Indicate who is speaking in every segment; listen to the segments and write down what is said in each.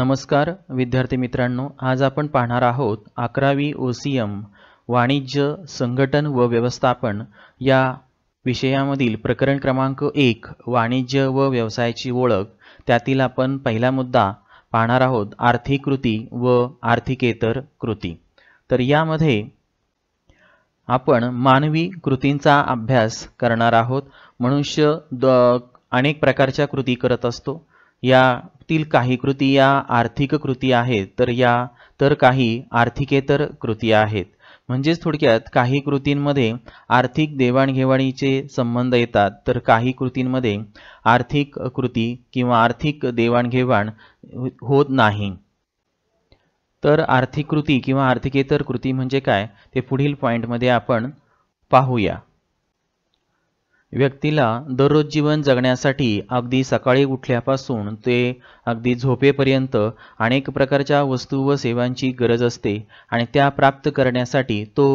Speaker 1: नमस्कार विद्यार्थी मित्रांनो आज आपण पाहणार आहोत अकरावी ओ सी एम वाणिज्य संघटन व व्यवस्थापन या विषयामधील प्रकरण क्रमांक एक वाणिज्य व व्यवसायाची ओळख त्यातील आपण पहिला मुद्दा पाहणार आहोत आर्थिक कृती व आर्थिकेतर कृती तर यामध्ये आपण मानवी कृतींचा अभ्यास करणार आहोत मनुष्य द अनेक प्रकारच्या कृती करत असतो यातील काही कृती या आर्थिक कृती आहेत तर या तर काही आर्थिकेतर कृती आहेत म्हणजेच थोडक्यात काही कृतींमध्ये आर्थिक देवाणघेवाणीचे संबंध येतात तर काही कृतींमध्ये आर्थिक कृती किंवा आर्थिक देवाणघेवाण होत नाही तर आर्थिक कृती किंवा आर्थिकेतर कृती म्हणजे काय ते पुढील पॉईंटमध्ये आपण पाहूया व्यक्तीला दररोज जीवन जगण्यासाठी अगदी सकाळी उठल्यापासून ते अगदी झोपेपर्यंत अनेक प्रकारच्या वस्तू व सेवांची गरज असते आणि त्या प्राप्त करण्यासाठी तो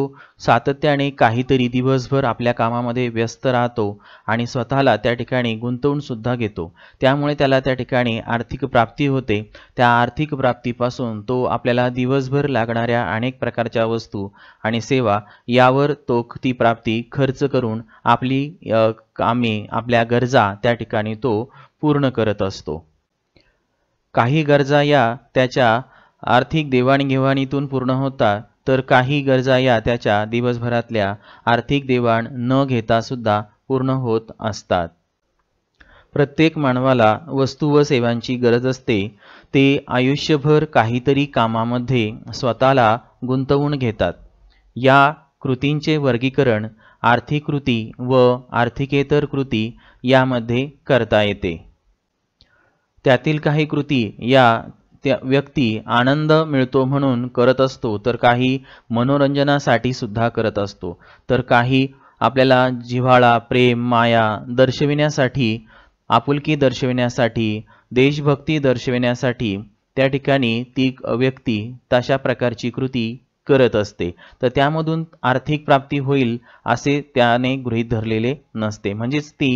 Speaker 1: सातत्याने काहीतरी दिवसभर आपल्या कामामध्ये व्यस्त राहतो आणि स्वतःला त्या ठिकाणी गुंतवून सुद्धा घेतो त्यामुळे त्याला त्या ठिकाणी आर्थिक प्राप्ती होते त्या आर्थिक प्राप्तीपासून तो आपल्याला दिवसभर लागणाऱ्या अनेक प्रकारच्या वस्तू आणि सेवा यावर तो ती प्राप्ती खर्च करून आपली कामे आपल्या गरजा त्या ठिकाणी तो पूर्ण करत असतो काही गरजा या त्याच्या आर्थिक देवाणघेवाणीतून पूर्ण होता तर काही गरजा या त्याच्या दिवसभरातल्या आर्थिक देवाण न घेता सुद्धा पूर्ण होत असतात प्रत्येक मानवाला वस्तू व सेवांची गरज असते ते आयुष्यभर काहीतरी कामामध्ये स्वतःला गुंतवून घेतात या कृतींचे वर्गीकरण आर्थिक कृती व आर्थिकेतर कृती यामध्ये करता येते त्यातील काही कृती या त्या व्यक्ती आनंद मिळतो म्हणून करत असतो तर काही मनोरंजनासाठी सुद्धा करत असतो तर काही आपल्याला जिव्हाळा प्रेम माया दर्शविण्यासाठी आपुलकी दर्शविण्यासाठी देशभक्ती दर्शविण्यासाठी त्या ठिकाणी ती व्यक्ती तशा प्रकारची कृती करत असते तर त्यामधून आर्थिक प्राप्ती होईल असे त्याने गृहीत धरलेले नसते म्हणजेच ती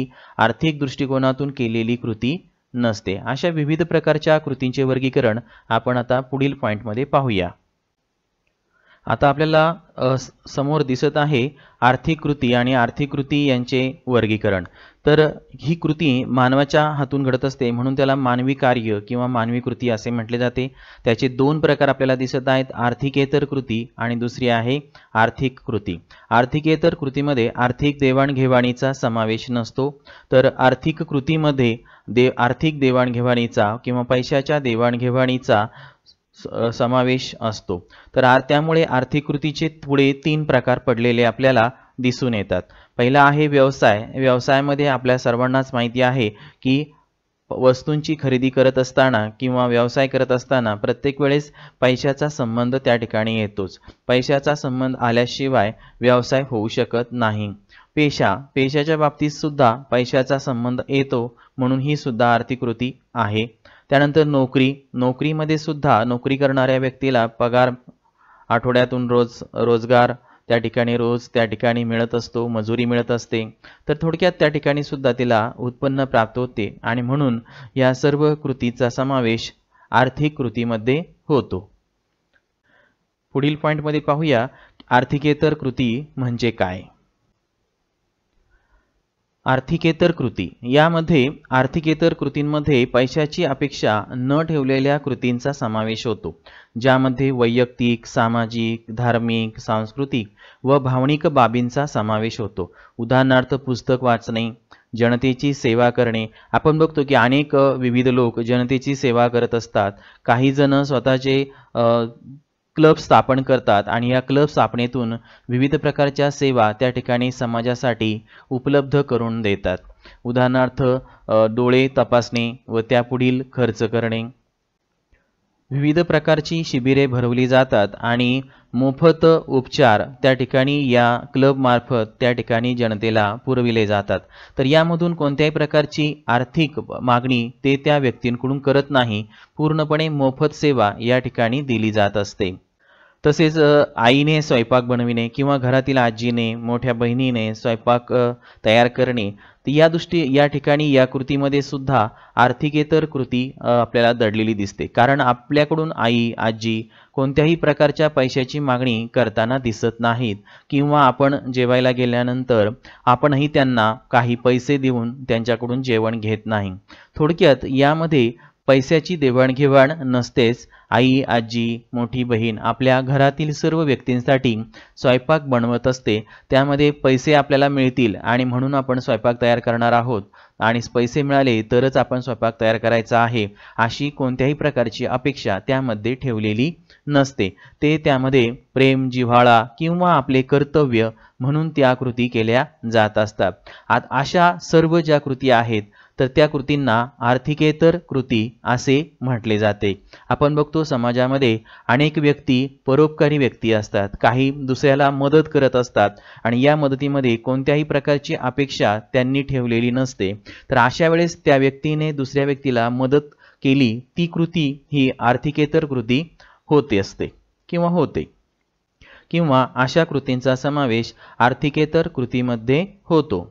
Speaker 1: आर्थिक दृष्टिकोनातून केलेली कृती नसते अशा विविध प्रकारच्या कृतींचे वर्गीकरण आपण आता पुढील पॉईंटमध्ये पाहूया आता आपल्याला समोर दिसत आहे आर्थिक कृती आणि आर्थिक कृती यांचे वर्गीकरण तर ही कृती मानवाच्या हातून घडत असते म्हणून त्याला मानवी कार्य किंवा मानवी कृती असे म्हटले जाते त्याचे दोन प्रकार आपल्याला दिसत आहेत आर्थिकेतर कृती आणि दुसरी आहे आर्थिक कृती आर्थिकेतर कृतीमध्ये आर्थिक देवाणघेवाणीचा समावेश नसतो तर आर्थिक कृतीमध्ये दे आर्थिक देवाणघेवाणीचा किंवा पैशाच्या देवाणघेवाणीचा समावेश असतो तर त्यामुळे आर्थिक कृतीचे पुढे तीन प्रकार पडलेले आपल्याला दिसून येतात पहिला आहे व्यवसाय व्यवसायामध्ये आपल्या सर्वांनाच माहिती आहे की वस्तूंची खरेदी करत असताना किंवा व्यवसाय करत असताना प्रत्येक वेळेस पैशाचा संबंध त्या ठिकाणी येतोच पैशाचा संबंध आल्याशिवाय व्यवसाय होऊ शकत नाही पेशा पेशाच्या बाबतीत सुद्धा पैशाचा संबंध येतो म्हणून ही सुद्धा आर्थिक कृती आहे त्यानंतर नोकरी नोकरीमध्ये सुद्धा नोकरी करणाऱ्या व्यक्तीला पगार आठवड्यातून रोज रोजगार त्या ठिकाणी रोज त्या ठिकाणी मिळत असतो मजुरी मिळत असते तर थोडक्यात त्या ठिकाणी सुद्धा तिला उत्पन्न प्राप्त होते आणि म्हणून या सर्व कृतीचा समावेश आर्थिक कृतीमध्ये होतो पुढील पॉईंटमध्ये पाहूया आर्थिकेतर कृती म्हणजे काय आर्थिकेतर कृती यामध्ये आर्थिकेतर कृतींमध्ये पैशाची अपेक्षा न ठेवलेल्या कृतींचा समावेश होतो ज्यामध्ये वैयक्तिक सामाजिक धार्मिक सांस्कृतिक व भावनिक बाबींचा समावेश होतो उदाहरणार्थ पुस्तक वाचणे जनतेची सेवा करणे आपण बघतो की अनेक विविध लोक जनतेची सेवा करत असतात काही जण स्वतःचे क्लब स्थापन करतात आणि या क्लब स्थापनेतून विविध प्रकारच्या सेवा त्या ठिकाणी समाजासाठी उपलब्ध करून देतात उदाहरणार्थ डोळे तपासणे व त्यापुढील खर्च करणे विविध प्रकारची शिबिरे भरवली जातात आणि मोफत उपचार त्या ठिकाणी या क्लबमार्फत त्या ठिकाणी जनतेला पुरविले जातात तर यामधून कोणत्याही प्रकारची आर्थिक मागणी ते त्या व्यक्तींकडून करत नाही पूर्णपणे मोफत सेवा या ठिकाणी दिली जात असते तसेच आईने स्वयंपाक बनविणे किंवा घरातील आजीने मोठ्या बहिणीने स्वयंपाक तयार करणे तर या दृष्टी या ठिकाणी या कृतीमध्ये सुद्धा आर्थिकेतर कृती आपल्याला दडलेली दिसते कारण आपल्याकडून आई आजी कोणत्याही प्रकारच्या पैशाची मागणी करताना दिसत नाहीत किंवा आपण जेवायला गेल्यानंतर आपणही त्यांना काही पैसे देऊन त्यांच्याकडून जेवण घेत नाही थोडक्यात यामध्ये पैशाची देवाणघेवाण नसतेच आई आजी मोठी बहीण आपल्या घरातील सर्व व्यक्तींसाठी स्वयंपाक बनवत असते त्यामध्ये पैसे आपल्याला मिळतील आणि म्हणून आपण स्वयंपाक तयार करणार आहोत आणि पैसे मिळाले तरच आपण स्वयंपाक तयार करायचा आहे अशी कोणत्याही प्रकारची अपेक्षा त्यामध्ये ठेवलेली नसते ते त्यामध्ये प्रेम जिव्हाळा किंवा आपले कर्तव्य म्हणून त्या कृती केल्या जात असतात आत अशा सर्व ज्या कृती आहेत तर त्या कृतींना आर्थिकेतर कृती असे म्हटले जाते आपण बघतो समाजामध्ये अनेक व्यक्ती परोपकारी व्यक्ती असतात काही दुसऱ्याला मदत करत असतात आणि या मदतीमध्ये कोणत्याही प्रकारची अपेक्षा त्यांनी ठेवलेली नसते तर अशा वेळेस त्या व्यक्तीने दुसऱ्या व्यक्तीला मदत केली ती कृती ही आर्थिकेतर कृती होते असते किंवा होते किंवा अशा कृतींचा समावेश आर्थिकेतर कृतीमध्ये होतो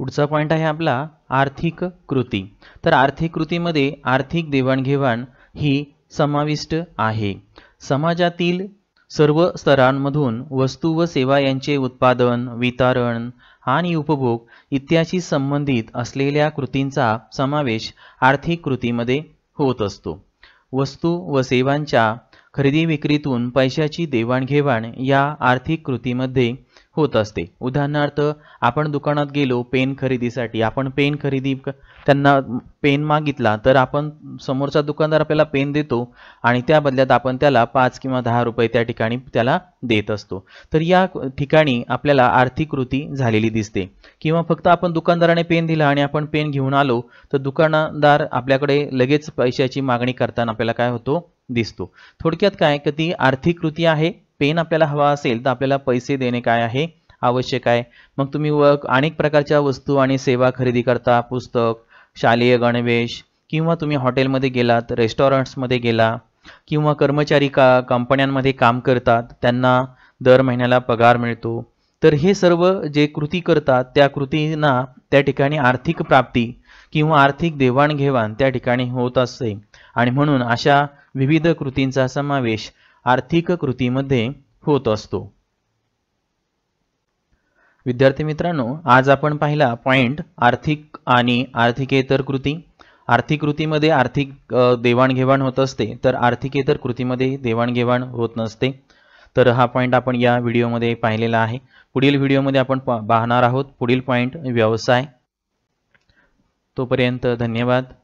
Speaker 1: पुढचा पॉईंट आहे आपला आर्थिक कृती तर आर्थिक कृतीमध्ये आर्थिक देवाणघेवाण ही समाविष्ट आहे समाजातील सर्व स्तरांमधून वस्तू व सेवा यांचे उत्पादन वितरण आणि उपभोग इत्याशी संबंधित असलेल्या कृतींचा समावेश आर्थिक कृतीमध्ये होत असतो वस्तू व सेवांच्या खरेदी विक्रीतून पैशाची देवाणघेवाण या आर्थिक कृतीमध्ये होत असते उदाहरणार्थ आपण दुकानात गेलो पेन खरेदीसाठी आपण पेन खरेदी त्यांना पेन मागितला तर आपण समोरचा दुकानदार आपल्याला पेन देतो आणि त्या बदल्यात आपण त्याला पाच किंवा दहा रुपये त्या ठिकाणी त्याला देत असतो तर या ठिकाणी आपल्याला आर्थिक कृती झालेली दिसते किंवा फक्त आपण दुकानदाराने पेन दिला आणि आपण पेन घेऊन आलो तर दुकानदार आपल्याकडे लगेच पैशाची मागणी करताना आपल्याला काय होतो दिसतो थोडक्यात काय की ती आर्थिक कृती आहे पेन आपल्याला हवा असेल तर आपल्याला पैसे देणे काय आहे आवश्यक आहे मग तुम्ही व अनेक प्रकारच्या वस्तू आणि सेवा खरेदी करता पुस्तक शालेय गणवेश किंवा तुम्ही हॉटेलमध्ये गेलात रेस्टॉरंट्समध्ये गेला किंवा कर्मचारी का कंपन्यांमध्ये काम करतात त्यांना दर महिन्याला पगार मिळतो तर हे सर्व जे कृती करतात त्या कृतींना त्या ठिकाणी आर्थिक प्राप्ती किंवा आर्थिक देवाणघेवाण त्या ठिकाणी होत असते आणि म्हणून अशा विविध कृतींचा समावेश आर्थिक कृतीमध्ये होत असतो विद्यार्थी मित्रांनो आज आपण पाहिला पॉइंट आर्थिक आणि आर्थिकेतर कृती आर्थिक कृतीमध्ये आर्थिक देवाणघेवाण होत असते तर आर्थिकेतर कृतीमध्ये देवाणघेवाण होत नसते तर हा पॉईंट आपण या व्हिडिओमध्ये पाहिलेला आहे पुढील व्हिडिओमध्ये आपण पाहणार आहोत पुढील पॉईंट व्यवसाय तोपर्यंत धन्यवाद